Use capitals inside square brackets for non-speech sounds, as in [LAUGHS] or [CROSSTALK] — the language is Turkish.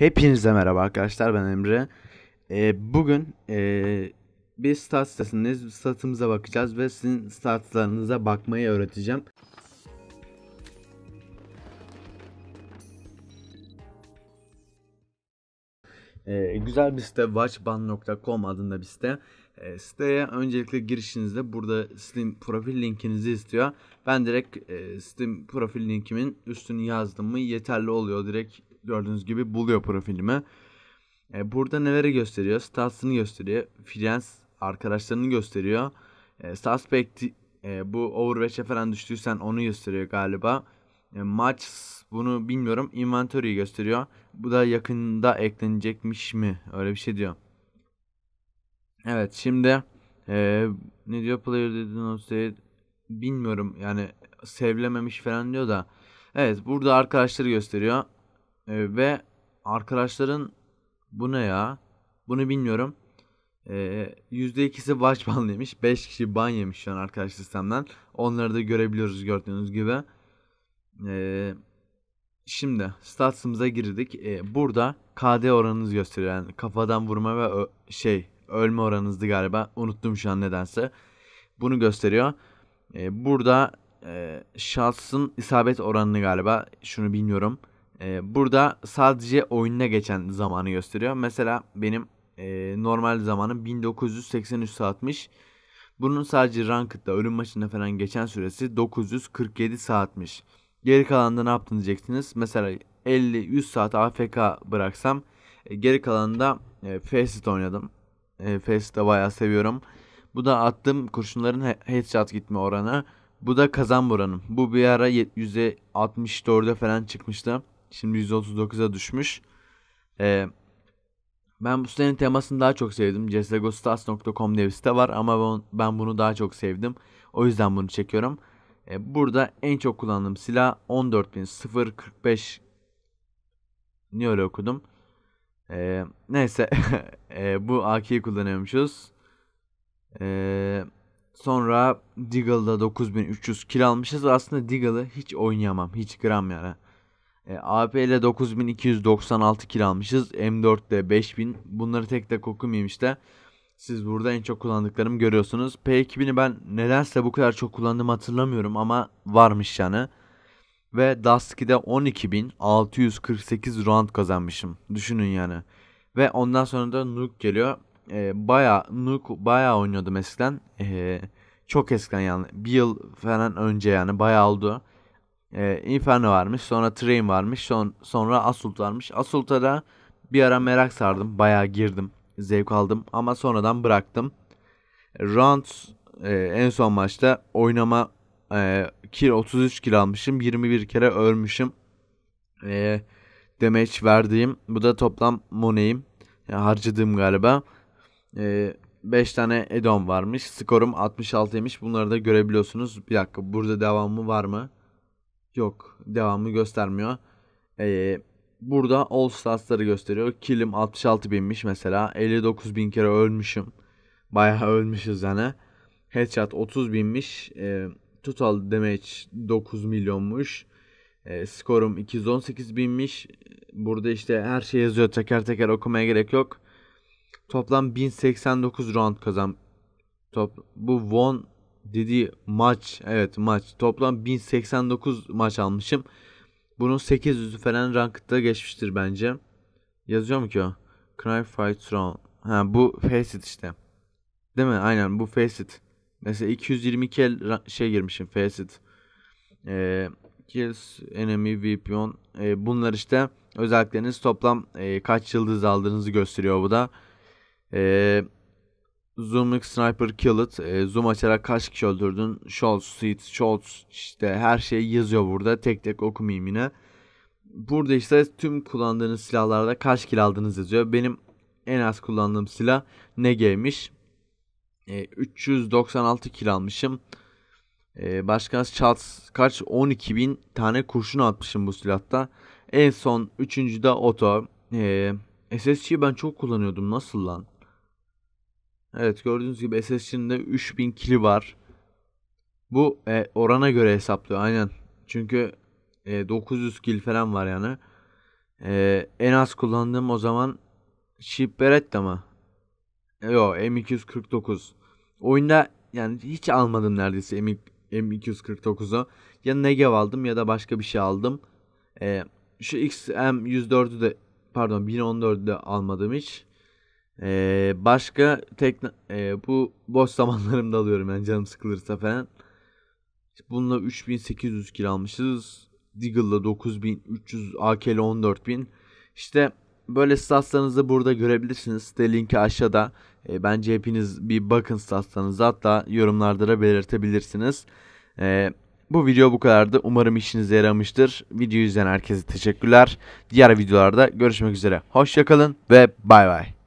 Hepinize merhaba arkadaşlar ben Emre. Ee, bugün e, bir stat sitesindeyiz. Statımıza bakacağız ve sizin statlarınıza bakmayı öğreteceğim. Ee, güzel bir site watchban.com adında bir site. Ee, siteye öncelikle girişinizde burada Steam profil linkinizi istiyor. Ben direkt e, Steam profil linkimin üstünü yazdım mı yeterli oluyor. Direkt gördüğünüz gibi buluyor profilimi. E, burada neleri gösteriyor? Stats'ını gösteriyor. Friends arkadaşlarını gösteriyor. E, Suspect e, bu Overwatch'e falan düştüysen onu gösteriyor galiba. E, Match bunu bilmiyorum. Inventory'yi gösteriyor. Bu da yakında eklenecekmiş mi? Öyle bir şey diyor. Evet şimdi e, ne diyor player did şey, bilmiyorum yani sevlememiş falan diyor da. Evet burada arkadaşları gösteriyor. E, ve arkadaşların bu ne ya? Bunu bilmiyorum. E, ee, %2'si baş ban yemiş. 5 kişi ban yemiş şu an arkadaş sistemden. Onları da görebiliyoruz gördüğünüz gibi. E, şimdi statsımıza girdik. E, burada KD oranınız gösteriyor. Yani kafadan vurma ve ö- şey ölme oranınızdı galiba. Unuttum şu an nedense. Bunu gösteriyor. E, burada e, şansın isabet oranını galiba şunu bilmiyorum. Ee, burada sadece oyununa geçen zamanı gösteriyor. Mesela benim e, normal zamanım 1983 saatmiş. Bunun sadece Ranked'da ölüm maçında falan geçen süresi 947 saatmiş. Geri kalanında ne yaptın diyeceksiniz. Mesela 50-100 saat AFK bıraksam e, geri kalanında e, Faceit oynadım. E, Faceit'i bayağı seviyorum. Bu da attığım kurşunların he- headshot gitme oranı. Bu da kazan oranım. Bu bir ara 164'e falan çıkmıştı. Şimdi 139'a düşmüş. Ee, ben bu sitenin temasını daha çok sevdim. CSGOStats.com diye bir site var ama ben bunu daha çok sevdim. O yüzden bunu çekiyorum. Ee, burada en çok kullandığım silah 14045 Niye öyle okudum? Ee, neyse. [LAUGHS] ee, bu AK'yi kullanıyormuşuz. Ee, sonra Deagle'da 9300 kill almışız. Aslında Deagle'ı hiç oynayamam. Hiç gram yani. E, AP ile 9296 kil almışız. M4 ile 5000. Bunları tek tek okumayayım işte. Siz burada en çok kullandıklarımı görüyorsunuz. P2000'i ben nedense bu kadar çok kullandığımı hatırlamıyorum ama varmış yani. Ve Dust 12648 round kazanmışım. Düşünün yani. Ve ondan sonra da Nuke geliyor. E, baya Nuke baya oynuyordum eskiden. E, çok eskiden yani. Bir yıl falan önce yani baya oldu e, Inferno varmış. Sonra Train varmış. Son, sonra Assault varmış. Assault'a da bir ara merak sardım. Bayağı girdim. Zevk aldım. Ama sonradan bıraktım. Round e, en son maçta oynama e, kill 33 kill almışım. 21 kere ölmüşüm. E, damage verdiğim. Bu da toplam moneyim. Yani e, harcadığım galiba. E, tane edon varmış. Skorum 66'ymış. Bunları da görebiliyorsunuz. Bir dakika burada devamı var mı? Yok devamı göstermiyor. Ee, burada all statsları gösteriyor. Kilim 66 binmiş mesela. 59 bin kere ölmüşüm. Bayağı ölmüşüz yani. Headshot 30 binmiş. Ee, total damage 9 milyonmuş. E, skorum 218 binmiş. Burada işte her şey yazıyor. Teker teker okumaya gerek yok. Toplam 1089 round kazan. Top, bu won dediği maç evet maç toplam 1089 maç almışım. Bunun 800'ü falan ranked'da geçmiştir bence. Yazıyor mu ki o? Cry Fight Strong. Ha bu Faceit işte. Değil mi? Aynen bu Faceit. Mesela 222 el şey girmişim Faceit. Ee, kills, enemy, weapon. Ee, bunlar işte özellikleriniz toplam e, kaç yıldız aldığınızı gösteriyor bu da. Eee Zooming Sniper Killed. E, ee, zoom açarak kaç kişi öldürdün? Shots, Seeds, Shots işte her şey yazıyor burada. Tek tek okumayayım yine. Burada işte tüm kullandığınız silahlarda kaç kill aldınız yazıyor. Benim en az kullandığım silah Nege'ymiş. E, 396 kill almışım. E, başka shots kaç? 12 bin tane kurşun atmışım bu silahta. En son üçüncüde oto. E, ee, SSG'yi ben çok kullanıyordum. Nasıl lan? Evet gördüğünüz gibi SSC'nin de 3000 kili var. Bu e, orana göre hesaplıyor aynen. Çünkü e, 900 kil falan var yani. E, en az kullandığım o zaman Sheep Beretta mı? E, yo M249. Oyunda yani hiç almadım neredeyse M M249'u. Ya Negev aldım ya da başka bir şey aldım. E, şu XM104'ü de pardon 1014'ü de almadım hiç. Ee, başka tek e, bu boş zamanlarımda alıyorum yani canım sıkılırsa falan. Bununla 3800 kilo almışız. Deagle'la 9300, AK'le 14000. İşte böyle statslarınızı burada görebilirsiniz. Site linki aşağıda. E, bence hepiniz bir bakın statslarınızı. hatta yorumlarda da belirtebilirsiniz. E, bu video bu kadardı. Umarım işinize yaramıştır. Videoyu izleyen herkese teşekkürler. Diğer videolarda görüşmek üzere. Hoşçakalın ve bay bay.